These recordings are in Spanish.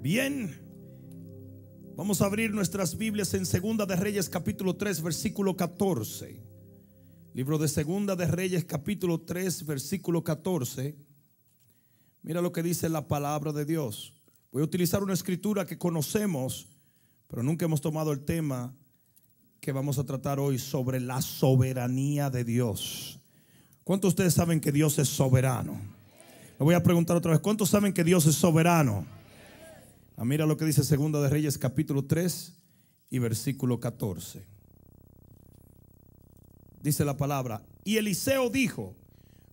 Bien. Vamos a abrir nuestras Biblias en Segunda de Reyes capítulo 3 versículo 14. Libro de Segunda de Reyes capítulo 3 versículo 14. Mira lo que dice la palabra de Dios. Voy a utilizar una escritura que conocemos, pero nunca hemos tomado el tema que vamos a tratar hoy sobre la soberanía de Dios. ¿Cuántos de ustedes saben que Dios es soberano? Le voy a preguntar otra vez, ¿cuántos saben que Dios es soberano? Ah, mira lo que dice Segunda de Reyes capítulo 3 y versículo 14. Dice la palabra, y Eliseo dijo,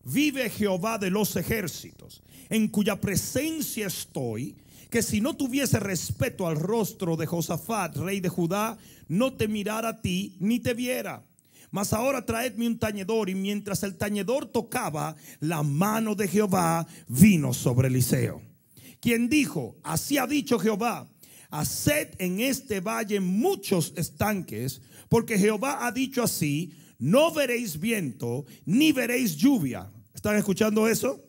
vive Jehová de los ejércitos, en cuya presencia estoy, que si no tuviese respeto al rostro de Josafat, rey de Judá, no te mirara a ti ni te viera. Mas ahora traedme un tañedor y mientras el tañedor tocaba, la mano de Jehová vino sobre Eliseo quien dijo, así ha dicho Jehová, haced en este valle muchos estanques, porque Jehová ha dicho así, no veréis viento, ni veréis lluvia. ¿Están escuchando eso?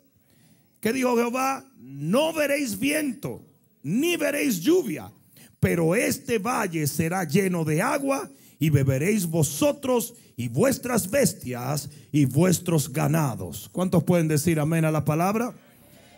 ¿Qué dijo Jehová? No veréis viento, ni veréis lluvia, pero este valle será lleno de agua y beberéis vosotros y vuestras bestias y vuestros ganados. ¿Cuántos pueden decir amén a la palabra?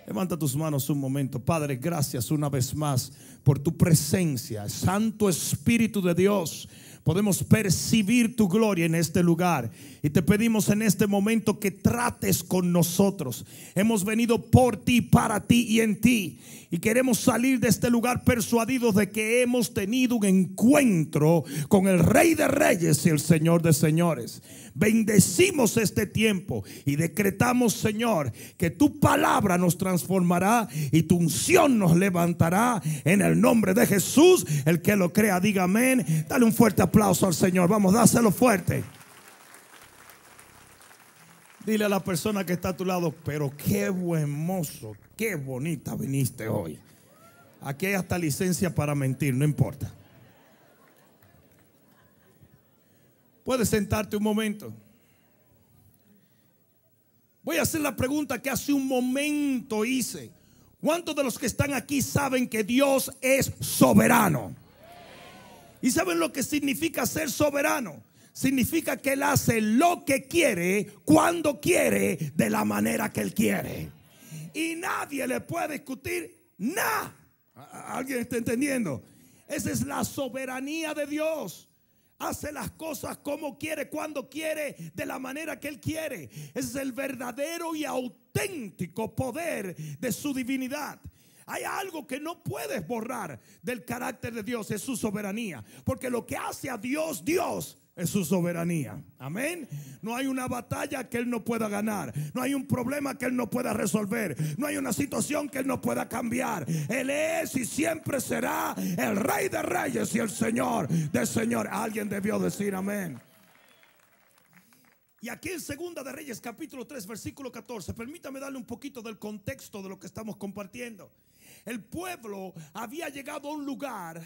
Levanta tus manos un momento. Padre, gracias una vez más por tu presencia. Santo Espíritu de Dios podemos percibir tu gloria en este lugar. Y te pedimos en este momento que trates con nosotros. Hemos venido por ti, para ti y en ti. Y queremos salir de este lugar persuadidos de que hemos tenido un encuentro con el Rey de Reyes y el Señor de Señores. Bendecimos este tiempo y decretamos, Señor, que tu palabra nos transformará y tu unción nos levantará en el nombre de Jesús. El que lo crea, diga amén. Dale un fuerte aplauso aplauso al Señor. Vamos, dáselo fuerte. Dile a la persona que está a tu lado, pero qué buen qué bonita viniste hoy. Aquí hay hasta licencia para mentir, no importa. Puedes sentarte un momento. Voy a hacer la pregunta que hace un momento hice. ¿Cuántos de los que están aquí saben que Dios es soberano? ¿Y saben lo que significa ser soberano? Significa que Él hace lo que quiere, cuando quiere, de la manera que Él quiere. Y nadie le puede discutir nada. ¿Alguien está entendiendo? Esa es la soberanía de Dios. Hace las cosas como quiere, cuando quiere, de la manera que Él quiere. Ese es el verdadero y auténtico poder de su divinidad. Hay algo que no puedes borrar del carácter de Dios, es su soberanía. Porque lo que hace a Dios, Dios es su soberanía. Amén. No hay una batalla que Él no pueda ganar. No hay un problema que Él no pueda resolver. No hay una situación que Él no pueda cambiar. Él es y siempre será el Rey de Reyes y el Señor del Señor. Alguien debió decir amén. Y aquí en Segunda de Reyes capítulo 3 versículo 14, permítame darle un poquito del contexto de lo que estamos compartiendo. El pueblo había llegado a un lugar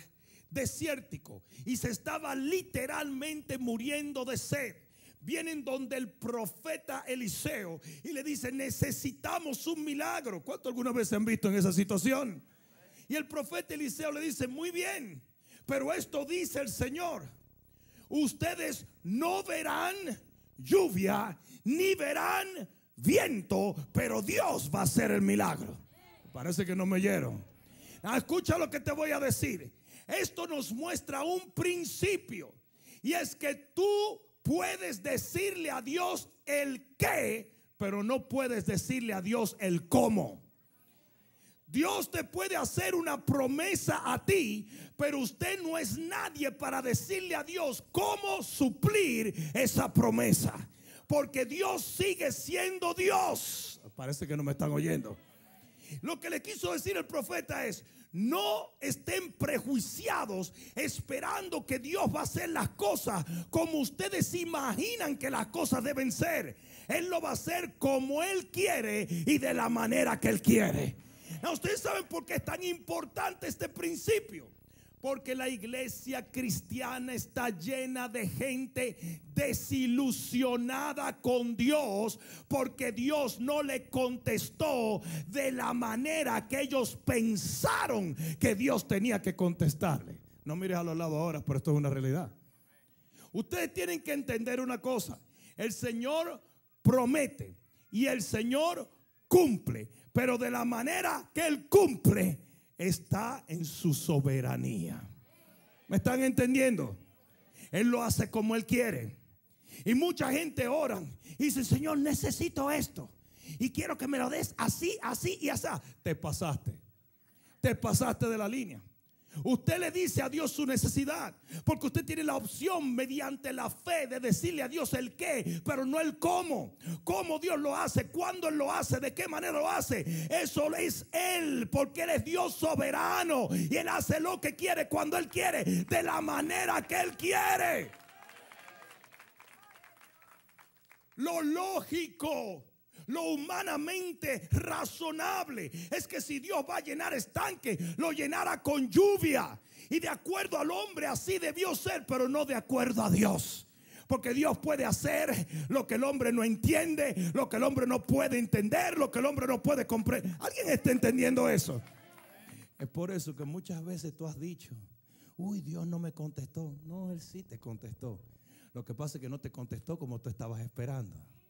desértico y se estaba literalmente muriendo de sed. Vienen donde el profeta Eliseo y le dice, necesitamos un milagro. ¿Cuánto alguna vez se han visto en esa situación? Y el profeta Eliseo le dice, muy bien, pero esto dice el Señor. Ustedes no verán lluvia ni verán viento, pero Dios va a hacer el milagro. Parece que no me oyeron. Ah, escucha lo que te voy a decir. Esto nos muestra un principio. Y es que tú puedes decirle a Dios el qué, pero no puedes decirle a Dios el cómo. Dios te puede hacer una promesa a ti, pero usted no es nadie para decirle a Dios cómo suplir esa promesa. Porque Dios sigue siendo Dios. Parece que no me están oyendo. Lo que le quiso decir el profeta es, no estén prejuiciados esperando que Dios va a hacer las cosas como ustedes imaginan que las cosas deben ser. Él lo va a hacer como Él quiere y de la manera que Él quiere ustedes saben por qué es tan importante este principio. Porque la iglesia cristiana está llena de gente desilusionada con Dios porque Dios no le contestó de la manera que ellos pensaron que Dios tenía que contestarle. No mires a los lados ahora, pero esto es una realidad. Ustedes tienen que entender una cosa. El Señor promete y el Señor cumple pero de la manera que Él cumple está en su soberanía. ¿Me están entendiendo? Él lo hace como Él quiere. Y mucha gente ora y dice, Señor, necesito esto. Y quiero que me lo des así, así y así. Te pasaste. Te pasaste de la línea. Usted le dice a Dios su necesidad, porque usted tiene la opción mediante la fe de decirle a Dios el qué, pero no el cómo. Cómo Dios lo hace, cuándo Él lo hace, de qué manera lo hace. Eso es Él, porque Él es Dios soberano y Él hace lo que quiere, cuando Él quiere, de la manera que Él quiere. Lo lógico lo humanamente razonable es que si Dios va a llenar estanque, lo llenará con lluvia. Y de acuerdo al hombre así debió ser, pero no de acuerdo a Dios. Porque Dios puede hacer lo que el hombre no entiende, lo que el hombre no puede entender, lo que el hombre no puede comprender. ¿Alguien está entendiendo eso? Es por eso que muchas veces tú has dicho, uy, Dios no me contestó. No, Él sí te contestó. Lo que pasa es que no te contestó como tú estabas esperando.